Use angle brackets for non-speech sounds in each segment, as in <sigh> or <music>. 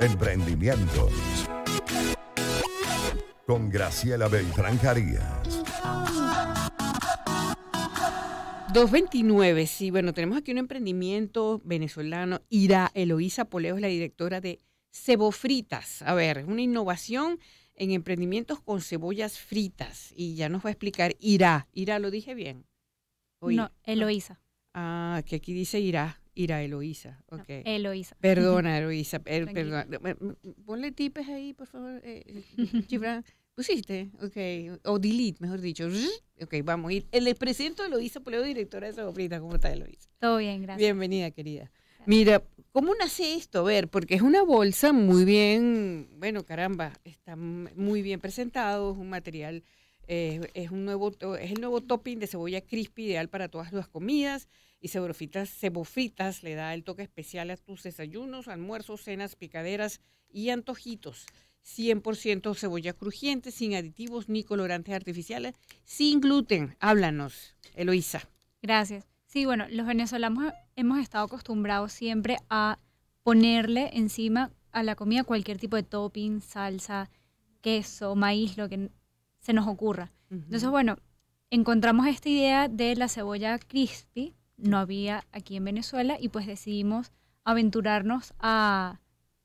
Emprendimientos. Con Graciela Beltrán Carías. 229, sí, bueno, tenemos aquí un emprendimiento venezolano. Ira Eloísa Poleo es la directora de Cebofritas. A ver, una innovación en emprendimientos con cebollas fritas. Y ya nos va a explicar Ira. Ira, ¿lo dije bien? No, Eloísa. Ah, que aquí dice Ira a Eloísa, okay. Eloísa. Perdona, <laughs> Eloísa, Ponle tipes ahí, por favor. Eh, eh <laughs> pusiste, ok. O delete, mejor dicho. <laughs> Ok, vamos a ir. Les presento a Eloísa Poleo, directora de Sofrita, ¿Cómo está Eloísa? Todo bien, gracias. Bienvenida, querida. Mira, ¿cómo nace esto? A ver, porque es una bolsa muy bien, bueno, caramba, está muy bien presentado, es un material eh, es, un nuevo, es el nuevo topping de cebolla crispy ideal para todas las comidas. Y cebofitas, cebofitas le da el toque especial a tus desayunos, almuerzos, cenas, picaderas y antojitos. 100% cebolla crujiente, sin aditivos ni colorantes artificiales, sin gluten. Háblanos, Eloisa. Gracias. Sí, bueno, los venezolanos hemos estado acostumbrados siempre a ponerle encima a la comida cualquier tipo de topping, salsa, queso, maíz, lo que se nos ocurra. Entonces, bueno, encontramos esta idea de la cebolla crispy, no había aquí en Venezuela, y pues decidimos aventurarnos a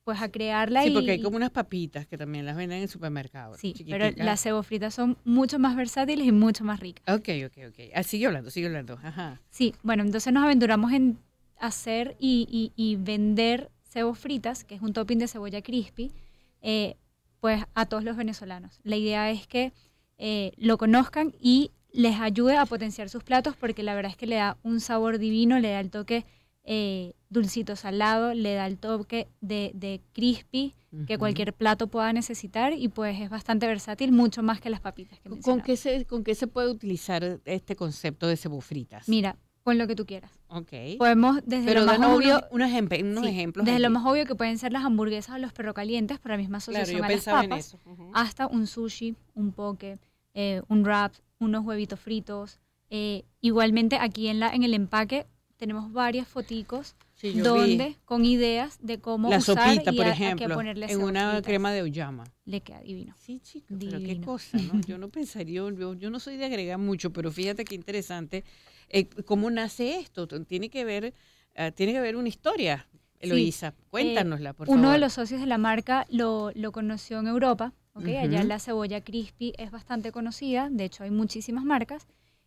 pues a crearla sí, porque hay como unas papitas que también las venden en supermercados. supermercado. Sí, pero las fritas son mucho más versátiles y mucho más ricas. Ok, ok, ok. Ah, sigue hablando, sigue hablando. Ajá. Sí, bueno, entonces nos aventuramos en hacer y, vender y fritas, que es un topping de cebolla crispy, eh, pues a todos los venezolanos. La idea es que eh, lo conozcan y les ayude a potenciar sus platos porque la verdad es que le da un sabor divino, le da el toque eh, dulcito salado, le da el toque de, crispy que cualquier plato pueda necesitar y pues es bastante versátil, mucho más que las papitas. Que ¿Con, qué se, ¿Con qué se puede utilizar este concepto de cebufritas? Mira, con lo que tú quieras. Ok. Podemos desde lo más obvio. unos ejemplos. Desde lo más obvio que pueden ser las hamburguesas o los perrocalientes para misma asociación claro, papas, hasta un sushi, un poke, eh, un wrap, unos huevitos fritos. Eh, igualmente aquí en la en el empaque tenemos varias foticos donde con ideas de cómo la por ejemplo, en una crema de uyama. Le queda divino. Sí, chico, divino. pero qué cosa, ¿no? Yo no pensaría, yo, no soy de agregar mucho, pero fíjate qué interesante eh, cómo nace esto. Tiene que ver, ah, tiene que ver una historia. Eloísa, eh, cuéntanosla, por favor. Uno de los socios de la marca lo, conoció en Europa, ¿ok? Allá la cebolla crispy es bastante conocida, de hecho hay muchísimas marcas,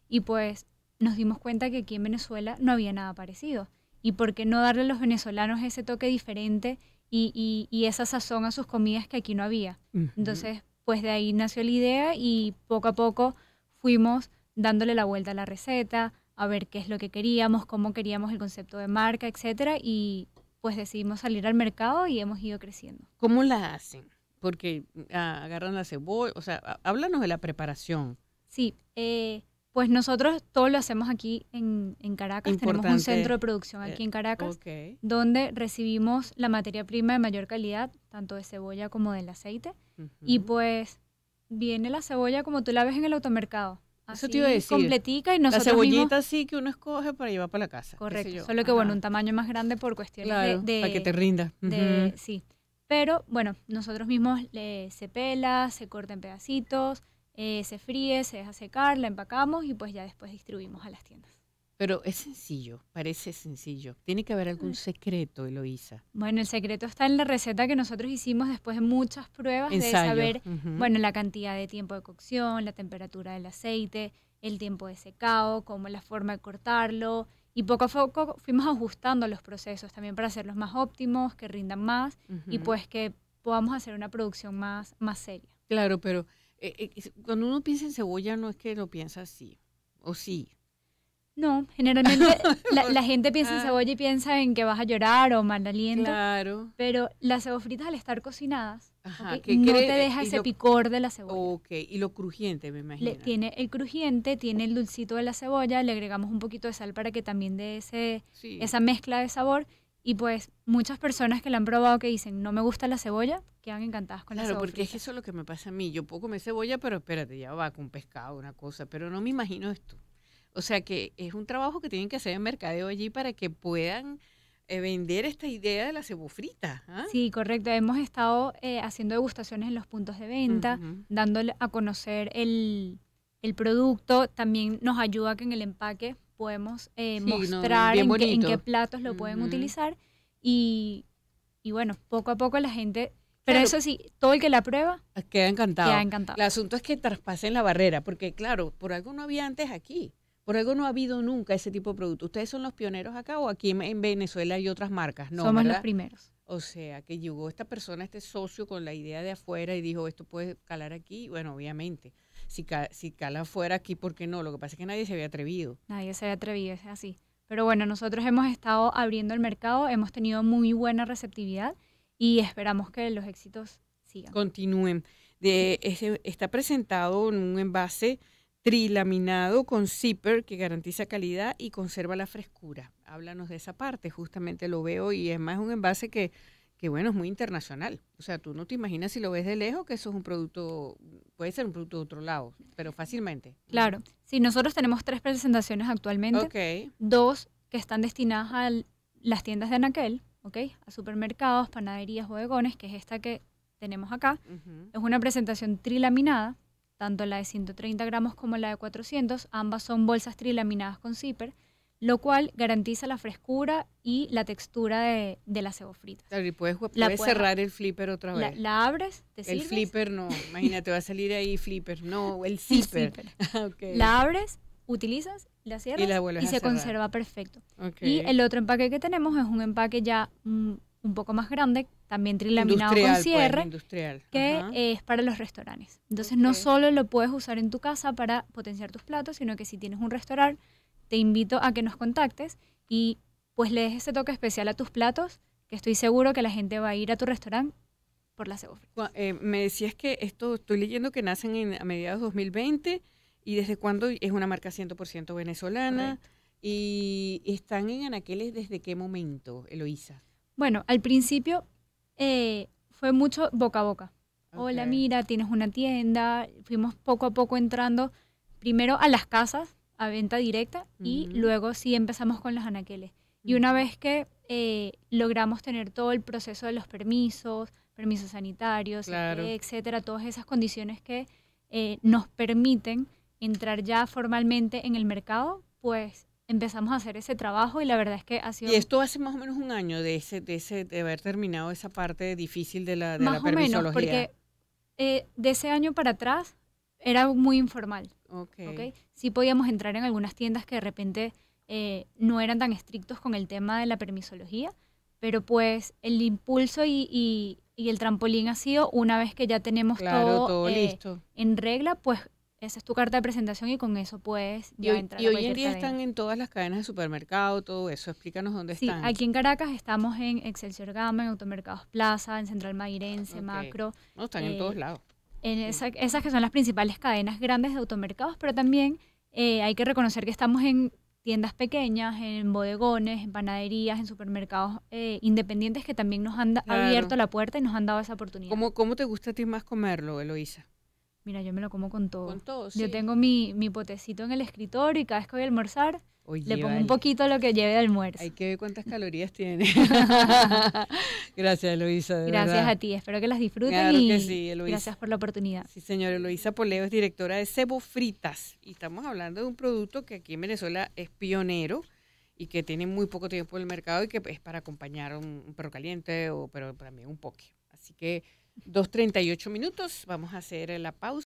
y pues nos dimos cuenta que aquí en Venezuela no había nada parecido y por qué no darle a los venezolanos ese toque diferente y, esa sazón a sus comidas que aquí no había. Entonces, pues de ahí nació la idea y poco a poco fuimos dándole la vuelta a la receta, a ver qué es lo que queríamos, cómo queríamos el concepto de marca, etcétera, y pues decidimos salir al mercado y hemos ido creciendo. ¿Cómo la hacen? Porque mm, ah, agarran la cebolla, o sea, háblanos de la preparación. Sí, eh, pues nosotros todo lo hacemos aquí en, Caracas. Tenemos un centro de producción aquí eh, en Caracas, donde recibimos la materia prima de mayor calidad, tanto de cebolla como del aceite. Y pues viene la cebolla como tú la ves en el automercado. Eso te iba Completica La cebollita sí que uno escoge para llevar para la casa. Correcto. Solo que bueno, un tamaño más grande por cuestiones de, Para que te rinda. sí. Pero bueno, nosotros mismos le, se pela, se corta en pedacitos, eh, se fríe, se deja secar, la empacamos y pues ya después distribuimos a las tiendas. Pero es sencillo, parece sencillo. Tiene que haber algún secreto, Eloisa. Bueno, el secreto está en la receta que nosotros hicimos después de muchas pruebas de saber, bueno, la cantidad de tiempo de cocción, la temperatura del aceite, el tiempo de secado, cómo la forma de cortarlo. Y poco a poco fuimos ajustando los procesos también para hacerlos más óptimos, que rindan más y pues que podamos hacer una producción más, más seria. Claro, pero eh, eh, cuando uno piensa en cebolla no es que lo piensa así, o sí. No, generalmente <laughs> la, ah, gente piensa en cebolla y piensa en que vas a llorar o mal aliento. Claro. Pero las cebos fritas al estar cocinadas no te deja ese picor de la cebolla. Ok, y lo crujiente me imagino. tiene el crujiente, tiene el dulcito de la cebolla, le agregamos un poquito de sal para que también dé ese, esa mezcla de sabor y pues muchas personas que la han probado que dicen, no me gusta la cebolla, quedan encantadas con la cebolla. Claro, porque es eso lo que me pasa a mí. Yo puedo comer cebolla, pero espérate, ya va con pescado, una cosa, pero no me imagino esto. O sea que es un trabajo que tienen que hacer en mercadeo allí para que puedan eh, vender esta idea de la cebofrita. ¿ah? Sí, correcto. Hemos estado eh, haciendo degustaciones en los puntos de venta, dándole a conocer el, el producto. También nos ayuda que en el empaque podemos eh, mostrar en, qué, platos lo pueden utilizar y, y, bueno, poco a poco la gente... Pero eso sí, todo el que la prueba ah, queda encantado. El asunto es que traspasen la barrera, porque claro, por algo no había antes aquí, por algo no ha habido nunca ese tipo de producto. ¿Ustedes son los pioneros acá o aquí en Venezuela hay otras marcas? No, Somos los primeros. O sea, que llegó esta persona, este socio, con la idea de afuera y dijo, esto puede calar aquí. Bueno, obviamente si, Cala fuera aquí, ¿por qué no? Lo que pasa es que nadie se había atrevido. Nadie se había atrevido, es así. Pero bueno, nosotros hemos estado abriendo el mercado, hemos tenido muy buena receptividad y esperamos que los éxitos sigan. Continúen. está presentado en un envase trilaminado con zipper que garantiza calidad y conserva la frescura. Háblanos de esa parte, justamente lo veo y es más un envase que que bueno, es muy internacional. O sea, tú no te imaginas si lo ves de lejos que eso es un producto, puede ser un producto de otro lado, pero fácilmente. Claro, si sí, nosotros tenemos tres presentaciones actualmente, dos que están destinadas a las tiendas de Anaquel, a supermercados, panaderías, bodegones, que es esta que tenemos acá. Es una presentación trilaminada, tanto la de 130 gramos como la de 400, ambas son bolsas trilaminadas con zipper lo cual garantiza la frescura y la textura de, de las cebos fritas. y puedes, cerrar el flipper otra vez. La, abres, te sirves. El flipper no, <laughs> imagínate, va a salir ahí flipper, no, <laughs> el zipper. <laughs> Ah, la abres, utilizas, la cierras y, se conserva perfecto. Y el otro empaque que tenemos es un empaque ya mm, un poco más grande, también trilaminado con pues, cierre, industrial. que es para los restaurantes. Entonces no solo lo puedes usar en tu casa para potenciar tus platos, sino que si tienes un restaurante te invito a que nos contactes y pues le des ese toque especial a tus platos, que estoy seguro que la gente va a ir a tu restaurante por la cebolla. Eh, me decías que esto, estoy leyendo que nacen en, a mediados de 2020 y desde cuándo es una marca 100% venezolana. ¿Y están en Anaqueles desde qué momento, Eloísa? Bueno, al principio eh, fue mucho boca a boca. Hola, mira, tienes una tienda. Fuimos poco a poco entrando primero a las casas, a venta directa y luego sí empezamos con los anaqueles. Y una vez que eh, logramos tener todo el proceso de los permisos, permisos sanitarios, eh, etcétera, todas esas condiciones que eh, nos permiten entrar ya formalmente en el mercado, pues empezamos a hacer ese trabajo y la verdad es que ha sido... Y esto hace más o menos un año de, ese, de, ese, de haber terminado esa parte difícil de la, de más permisología. O menos, porque de ese año para atrás era muy informal. Okay. Sí podíamos entrar en algunas tiendas que de repente eh, no eran tan estrictos con el tema de la permisología, pero pues el impulso y, el trampolín ha sido una vez que ya tenemos todo, eh, listo. en regla, pues esa es tu carta de presentación y con eso puedes ya entrar. Y hoy en día están en todas las cadenas de supermercado, todo eso. Explícanos dónde sí, están. Aquí en Caracas estamos en Excelsior Gama, en Automercados Plaza, en Central mairense Macro. No, están en eh, todos lados. En esas que son las principales cadenas grandes de automercados, pero también eh, hay que reconocer que estamos en tiendas pequeñas, en bodegones, en panaderías, en supermercados eh, independientes que también nos han abierto la puerta y nos han dado esa oportunidad. ¿Cómo, ¿Cómo te gusta a ti más comerlo, Eloisa? Mira, yo me lo como con todo. Con todo, sí. Yo tengo mi, mi potecito en el escritor y cada vez que voy a almorzar, le pongo un poquito lo que lleve de almuerzo. Hay que ver cuántas <laughs> calorías tiene. <laughs> gracias, Eloisa. gracias a ti, espero que las disfruten y gracias por la oportunidad. Sí, señor. Eloisa Poleo es directora de Cebo Fritas y estamos hablando de un producto que aquí en Venezuela es pionero y que tiene muy poco tiempo en el mercado y que es para acompañar un, perro caliente o pero también un poke. Así que 2.38 minutos. Vamos a hacer la pausa.